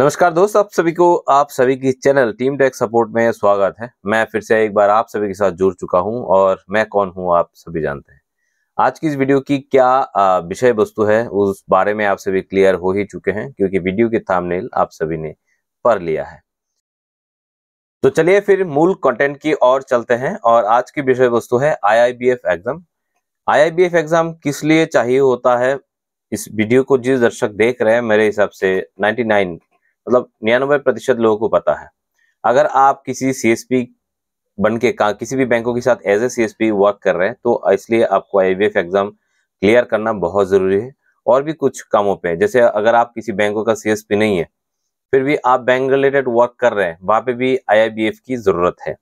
नमस्कार दोस्त आप सभी को आप सभी की चैनल टीम टेक सपोर्ट में स्वागत है मैं फिर से एक बार आप सभी के साथ जुड़ चुका हूं और मैं कौन हूं आप सभी जानते हैं आज की इस वीडियो की क्या विषय वस्तु है उस बारे में आप सभी क्लियर हो ही चुके हैं क्योंकि वीडियो की थामनेल आप सभी ने पढ़ लिया है तो चलिए फिर मूल कंटेंट की ओर चलते हैं और आज की विषय वस्तु है आई एग्जाम आई एग्जाम किस लिए चाहिए होता है इस वीडियो को जिस दर्शक देख रहे हैं मेरे हिसाब से 99 मतलब निन्यानवे प्रतिशत लोगों को पता है अगर आप किसी सीएसपी बन के का किसी भी बैंकों के साथ एज ए सीएसपी वर्क कर रहे हैं तो इसलिए आपको आई एग्जाम क्लियर करना बहुत जरूरी है और भी कुछ कामों पे जैसे अगर आप किसी बैंकों का सीएसपी नहीं है फिर भी आप बैंक रिलेटेड वर्क कर रहे हैं वहां पे भी आईआईबीएफ की जरूरत है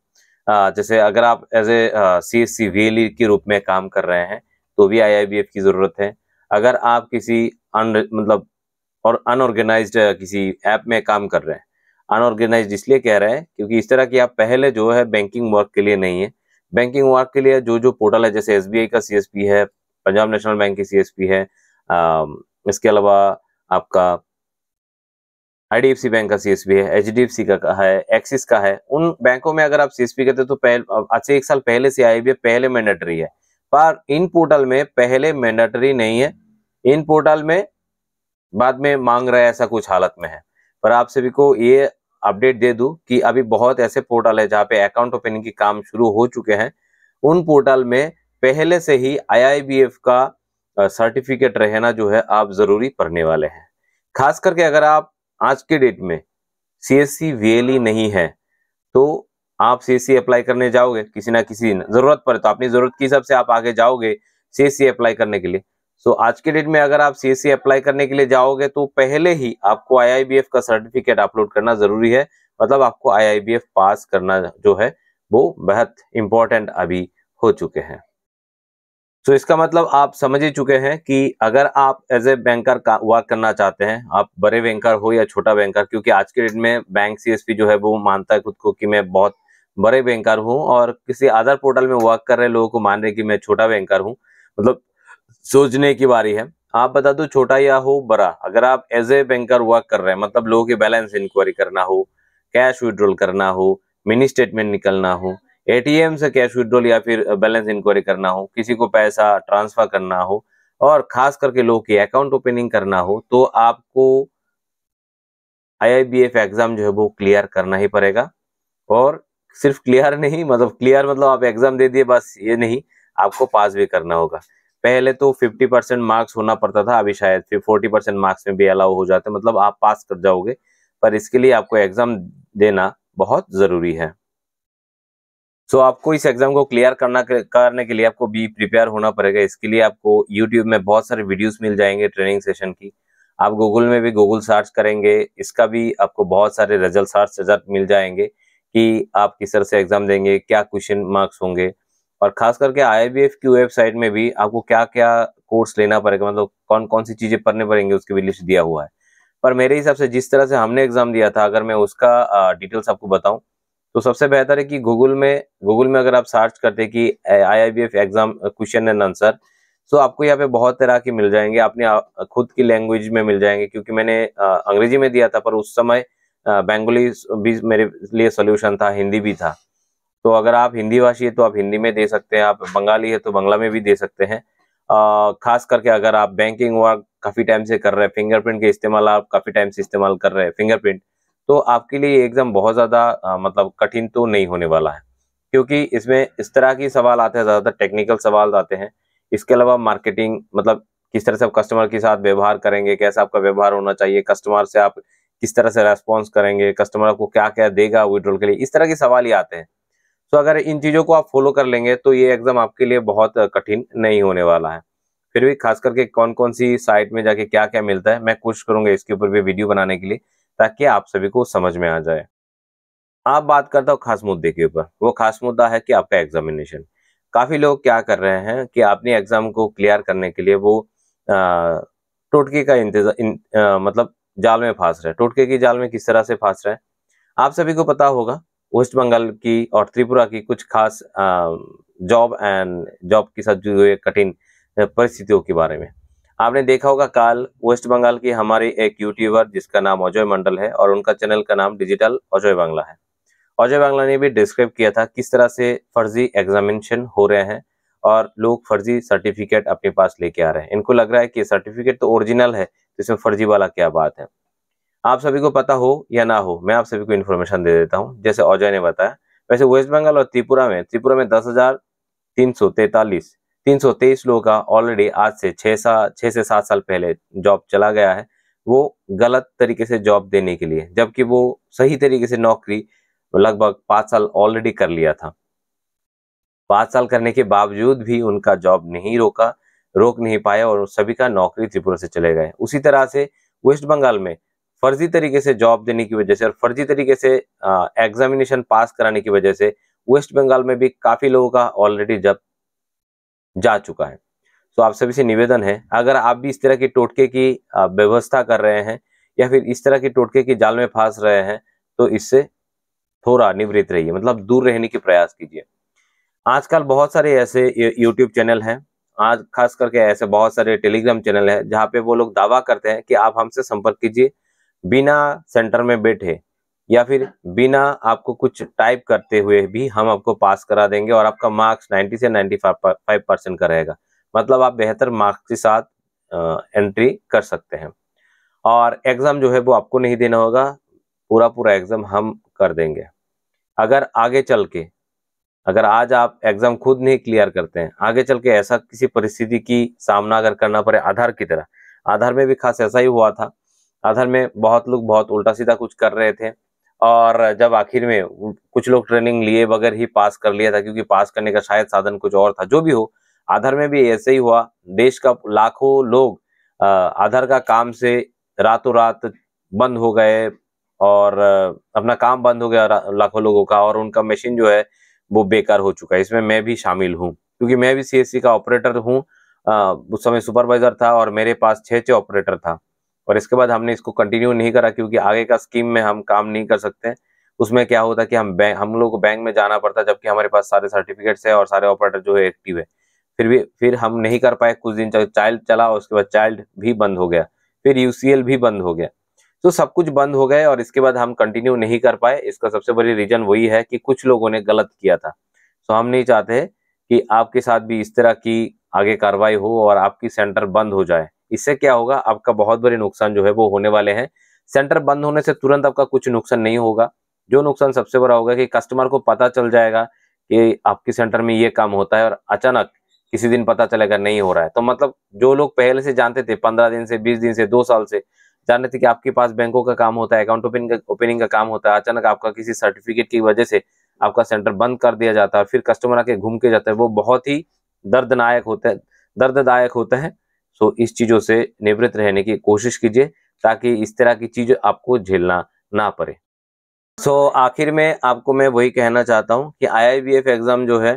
जैसे अगर आप as a C S C V के रूप में काम कर रहे हैं तो भी आईआईबीएफ की जरूरत है अगर आप किसी अन मतलब और अनऑर्गेनाइज किसी ऐप में काम कर रहे हैं अनऑर्गेनाइज इसलिए कह रहे हैं क्योंकि इस तरह की आप पहले जो है बैंकिंग वर्क के लिए नहीं है बैंकिंग वर्क के लिए जो जो पोर्टल है जैसे एस का सी है पंजाब नेशनल बैंक की सी है आ, इसके अलावा आपका आईडीएफसी बैंक का सीएसपी है एचडीएफसी का है एक्सिस का है उन बैंकों में अगर आप सीएसपी करते तो पहले आज से एक साल पहले से आई पहले मैंडेटरी है पर इन पोर्टल में पहले मैंडेटरी नहीं है इन पोर्टल में बाद में मांग रहा है ऐसा कुछ हालत में है पर आप सभी को ये अपडेट दे दू कि अभी बहुत ऐसे पोर्टल है जहाँ पे अकाउंट ओपनिंग के काम शुरू हो चुके हैं उन पोर्टल में पहले से ही आई का सर्टिफिकेट रहना जो है आप जरूरी पढ़ने वाले हैं खास करके अगर आप आज के डेट में सी एस e e नहीं है तो आप सी अप्लाई e करने जाओगे किसी ना किसी जरूरत पड़े तो अपनी जरूरत के हिसाब से आप आगे जाओगे सी अप्लाई करने के लिए सो आज के डेट में अगर आप सी अप्लाई e करने के लिए जाओगे तो पहले ही आपको आई का सर्टिफिकेट अपलोड करना जरूरी है मतलब आपको आई पास करना जो है वो बेहद इम्पोर्टेंट अभी हो चुके हैं तो इसका मतलब आप समझ ही चुके हैं कि अगर आप एज ए बैंकर का वर्क करना चाहते हैं आप बड़े बैंकर हो या छोटा बैंकर क्योंकि आज के डेट में बैंक सीएसपी जो है वो मानता है खुद को कि मैं बहुत बड़े बैंकर हूँ और किसी अदर पोर्टल में वर्क कर रहे लोगों को मान रहे कि मैं छोटा बैंकर हूं मतलब सोचने की बारी है आप बता दो छोटा या हो बड़ा अगर आप एज ए बैंकर वर्क कर रहे हैं मतलब लोगों की बैलेंस इंक्वायरी करना हो कैश विड्रॉल करना हो मिनी स्टेटमेंट निकलना हो एटीएम से कैश विड्रॉल या फिर बैलेंस इंक्वायरी करना हो किसी को पैसा ट्रांसफर करना हो और खास करके लोगों की अकाउंट ओपनिंग करना हो तो आपको आईआईबीएफ एग्जाम जो है वो क्लियर करना ही पड़ेगा और सिर्फ क्लियर नहीं मतलब क्लियर मतलब आप एग्जाम दे दिए बस ये नहीं आपको पास भी करना होगा पहले तो 50 परसेंट मार्क्स होना पड़ता था अभी शायद फिर 40 परसेंट मार्क्स में भी अलाउ हो जाते मतलब आप पास कर जाओगे पर इसके लिए आपको एग्जाम देना बहुत जरूरी है सो so, आपको इस एग्जाम को क्लियर करना करने के लिए आपको भी प्रिपेयर होना पड़ेगा इसके लिए आपको यूट्यूब में बहुत सारे वीडियोस मिल जाएंगे ट्रेनिंग सेशन की आप गूगल में भी गूगल सर्च करेंगे इसका भी आपको बहुत सारे रिजल्ट सर्च रिजल्ट मिल जाएंगे कि आप किस तरह से एग्जाम देंगे क्या क्वेश्चन मार्क्स होंगे और खास करके आई की वेबसाइट में भी आपको क्या क्या कोर्स लेना पड़ेगा मतलब कौन कौन सी चीज़ें पढ़ने पड़ेंगी उसके भी लिस्ट दिया हुआ है पर मेरे हिसाब से जिस तरह से हमने एग्ज़ाम दिया था अगर मैं उसका डिटेल्स आपको बताऊं तो सबसे बेहतर है कि गूगल में गूगल में अगर आप सर्च करते कि I I B F exam question and answer so आपको यहाँ पे बहुत तरह के मिल जाएंगे अपने खुद की लैंग्वेज में मिल जाएंगे क्योंकि मैंने अंग्रेजी में दिया था पर उस समय बेंगोली भी मेरे लिए सोल्यूशन था हिंदी भी था तो अगर आप हिंदी भाषी है तो आप हिंदी में दे सकते हैं आप बंगाली है तो बंगला में भी दे सकते हैं खास करके अगर आप बैंकिंग वर्क काफ़ी टाइम से कर रहे हैं फिंगरप्रिंट के इस्तेमाल आप काफ़ी टाइम से इस्तेमाल कर रहे हैं फिंगरप्रिंट तो आपके लिए एग्ज़ाम बहुत ज़्यादा मतलब कठिन तो नहीं होने वाला है क्योंकि इसमें इस तरह के सवाल आते हैं ज़्यादातर टेक्निकल सवाल आते हैं इसके अलावा मार्केटिंग मतलब किस तरह से आप कस्टमर के साथ व्यवहार करेंगे कैसा आपका व्यवहार होना चाहिए कस्टमर से आप किस तरह से रेस्पॉन्स करेंगे कस्टमर आपको क्या क्या देगा विड्रोल के लिए इस तरह के सवाल ही आते हैं सो अगर इन चीज़ों को आप फॉलो कर लेंगे तो ये एग्ज़ाम आपके लिए बहुत कठिन नहीं होने वाला है फिर भी खास करके कौन कौन सी साइट में जाके क्या क्या मिलता है मैं कोशिश करूंगा इसके ऊपर भी वीडियो बनाने के लिए ताकि आप सभी को समझ में आ जाए आप बात करता हूँ खास मुद्दे के ऊपर वो खास मुद्दा है कि आपका एग्जामिनेशन काफ़ी लोग क्या कर रहे हैं कि आपने एग्ज़ाम को क्लियर करने के लिए वो टोटके का इंतजार इन, मतलब जाल में फांस रहे टोटके की जाल में किस तरह से फांस रहे हैं आप सभी को पता होगा वेस्ट बंगाल की और त्रिपुरा की कुछ खास जॉब एंड जॉब के साथ जुड़े हुए कठिन परिस्थितियों के बारे में आपने देखा होगा काल वेस्ट बंगाल की हमारे एक यूट्यूबर जिसका नाम अजय मंडल है और उनका चैनल का नाम डिजिटल अजय बांग्ला है अजय बांग्ला ने भी डिस्क्राइब किया था किस तरह से फर्जी एग्जामिनेशन हो रहे हैं और लोग फर्जी सर्टिफिकेट अपने पास लेके आ रहे हैं इनको लग रहा है कि सर्टिफिकेट तो ओरिजिनल है तो इसमें फर्जी वाला क्या बात है आप सभी को पता हो या ना हो मैं आप सभी को इन्फॉर्मेशन दे देता हूँ जैसे अजय ने बताया वैसे वेस्ट बंगाल और त्रिपुरा में त्रिपुरा में दस हजार तीन सौ तैतालीस तीन सौ तेईस लोगों का ऑलरेडी आज से छह साल छह से सात साल पहले जॉब चला गया है वो गलत तरीके से जॉब देने के लिए जबकि वो सही तरीके से नौकरी लगभग पांच साल ऑलरेडी कर लिया था पांच साल करने के बावजूद भी उनका जॉब नहीं रोका रोक नहीं पाया और सभी का नौकरी त्रिपुरा से चले गए उसी तरह से वेस्ट बंगाल में फर्जी तरीके से जॉब देने की वजह से और फर्जी तरीके से एग्जामिनेशन पास कराने की वजह से वेस्ट बंगाल में भी काफी लोगों का ऑलरेडी जब जा चुका है तो आप सभी से निवेदन है अगर आप भी इस तरह की टोटके की व्यवस्था कर रहे हैं या फिर इस तरह की टोटके की जाल में फंस रहे हैं तो इससे थोड़ा निवृत्त रहिए मतलब दूर रहने की प्रयास कीजिए आजकल बहुत सारे ऐसे यूट्यूब चैनल हैं आज खास करके ऐसे बहुत सारे टेलीग्राम चैनल हैं जहाँ पे वो लोग दावा करते हैं कि आप हमसे संपर्क कीजिए बिना सेंटर में बैठे या फिर बिना आपको कुछ टाइप करते हुए भी हम आपको पास करा देंगे और आपका मार्क्स 90 से 95 परसेंट का रहेगा मतलब आप बेहतर मार्क्स के साथ एंट्री कर सकते हैं और एग्ज़ाम जो है वो आपको नहीं देना होगा पूरा पूरा एग्ज़ाम हम कर देंगे अगर आगे चल के अगर आज आप एग्ज़ाम खुद नहीं क्लियर करते हैं आगे चल के ऐसा किसी परिस्थिति की सामना अगर करना पड़े आधार की तरह आधार में भी खास ऐसा ही हुआ था आधार में बहुत लोग बहुत उल्टा सीधा कुछ कर रहे थे और जब आखिर में कुछ लोग ट्रेनिंग लिए बगैर ही पास कर लिया था क्योंकि पास करने का शायद साधन कुछ और था जो भी हो आधार में भी ऐसे ही हुआ देश का लाखों लोग आधार का काम से रातों रात बंद हो गए और अपना काम बंद हो गया लाखों लोगों का और उनका मशीन जो है वो बेकार हो चुका है इसमें मैं भी शामिल हूँ क्योंकि मैं भी सीएससी का ऑपरेटर हूँ उस समय सुपरवाइजर था और मेरे पास छः छः ऑपरेटर था और इसके बाद हमने इसको कंटिन्यू नहीं करा क्योंकि आगे का स्कीम में हम काम नहीं कर सकते उसमें क्या होता कि हम बैंक हम लोग को बैंक में जाना पड़ता जबकि हमारे पास सारे सर्टिफिकेट्स है और सारे ऑपरेटर जो है एक्टिव है फिर भी फिर हम नहीं कर पाए कुछ दिन चाइल्ड चला उसके बाद चाइल्ड भी बंद हो गया फिर यूसीएल भी बंद हो गया तो सब कुछ बंद हो गए और इसके बाद हम कंटिन्यू नहीं कर पाए इसका सबसे बड़ी रीजन वही है कि कुछ लोगों ने गलत किया था तो हम नहीं चाहते कि आपके साथ भी इस तरह की आगे कार्रवाई हो और आपकी सेंटर बंद हो जाए इससे क्या होगा आपका बहुत बड़े नुकसान जो है वो होने वाले हैं सेंटर बंद होने से तुरंत आपका कुछ नुकसान नहीं होगा जो नुकसान सबसे बड़ा होगा कि कस्टमर को पता चल जाएगा कि आपके सेंटर में ये काम होता है और अचानक किसी दिन पता चलेगा नहीं हो रहा है तो मतलब जो लोग पहले से जानते थे पंद्रह दिन से बीस दिन से दो साल से जानते थे कि आपके पास बैंकों का काम होता है अकाउंट ओपनिंग का ओपनिंग का काम होता है अचानक आपका किसी सर्टिफिकेट की वजह से आपका सेंटर बंद कर दिया जाता है फिर कस्टमर आके घूम के जाता है वो बहुत ही दर्दनायक होता है दर्ददायक होता है सो इस चीज़ों से निवृत्त रहने की कोशिश कीजिए ताकि इस तरह की चीज़ आपको झेलना ना पड़े सो so, आखिर में आपको मैं वही कहना चाहता हूँ कि आई एग्ज़ाम जो है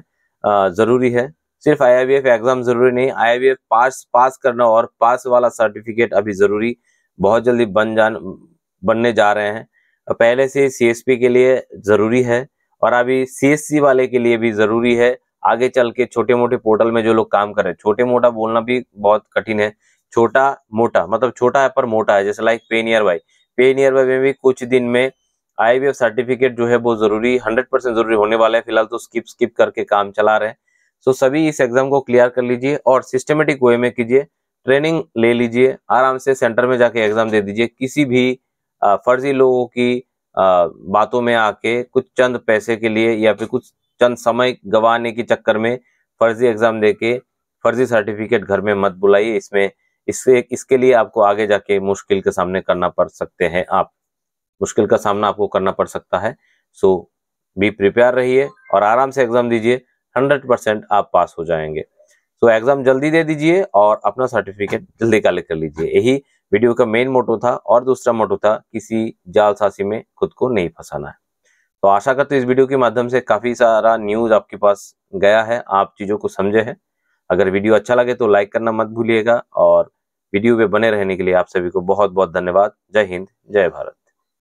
ज़रूरी है सिर्फ आई एग्ज़ाम ज़रूरी नहीं आई पास पास करना और पास वाला सर्टिफिकेट अभी ज़रूरी बहुत जल्दी बन जान बनने जा रहे हैं पहले से सी के लिए ज़रूरी है और अभी सी वाले के लिए भी ज़रूरी है आगे चल के छोटे मोटे पोर्टल में जो लोग काम कर रहे हैं छोटे मोटा बोलना भी बहुत कठिन है छोटा मोटा मतलब छोटा है पर मोटा है जैसे like PayNearby PayNearby में भी कुछ दिन में आई सर्टिफिकेट जो है वो जरूरी हंड्रेड परसेंट जरूरी होने वाला है फिलहाल तो स्किप स्किप करके काम चला रहे हैं सो सभी इस एग्जाम को क्लियर कर लीजिए और सिस्टमेटिक वे में कीजिए ट्रेनिंग ले लीजिए आराम से सेंटर में जाके एग्जाम दे दीजिए किसी भी फर्जी लोगों की बातों में आके कुछ चंद पैसे के लिए या फिर कुछ चंद समय गंवाने के चक्कर में फर्जी एग्जाम देके फर्जी सर्टिफिकेट घर में मत बुलाइए इसमें इससे इसके लिए आपको आगे जाके मुश्किल के सामने करना पड़ सकते हैं आप मुश्किल का सामना आपको करना पड़ सकता है सो बी प्रिपेयर रहिए और आराम से एग्जाम दीजिए हंड्रेड परसेंट आप पास हो जाएंगे तो एग्जाम जल्दी दे दीजिए और अपना सर्टिफिकेट जल्दी कलेक्ट कर लीजिए यही वीडियो का मेन मोटो था और दूसरा मोटो था किसी जालसाजी में खुद को नहीं फंसाना है तो आशा करते इस वीडियो के माध्यम से काफ़ी सारा न्यूज़ आपके पास गया है आप चीज़ों को समझे हैं अगर वीडियो अच्छा लगे तो लाइक करना मत भूलिएगा और वीडियो पे बने रहने के लिए आप सभी को बहुत बहुत धन्यवाद जय हिंद जय भारत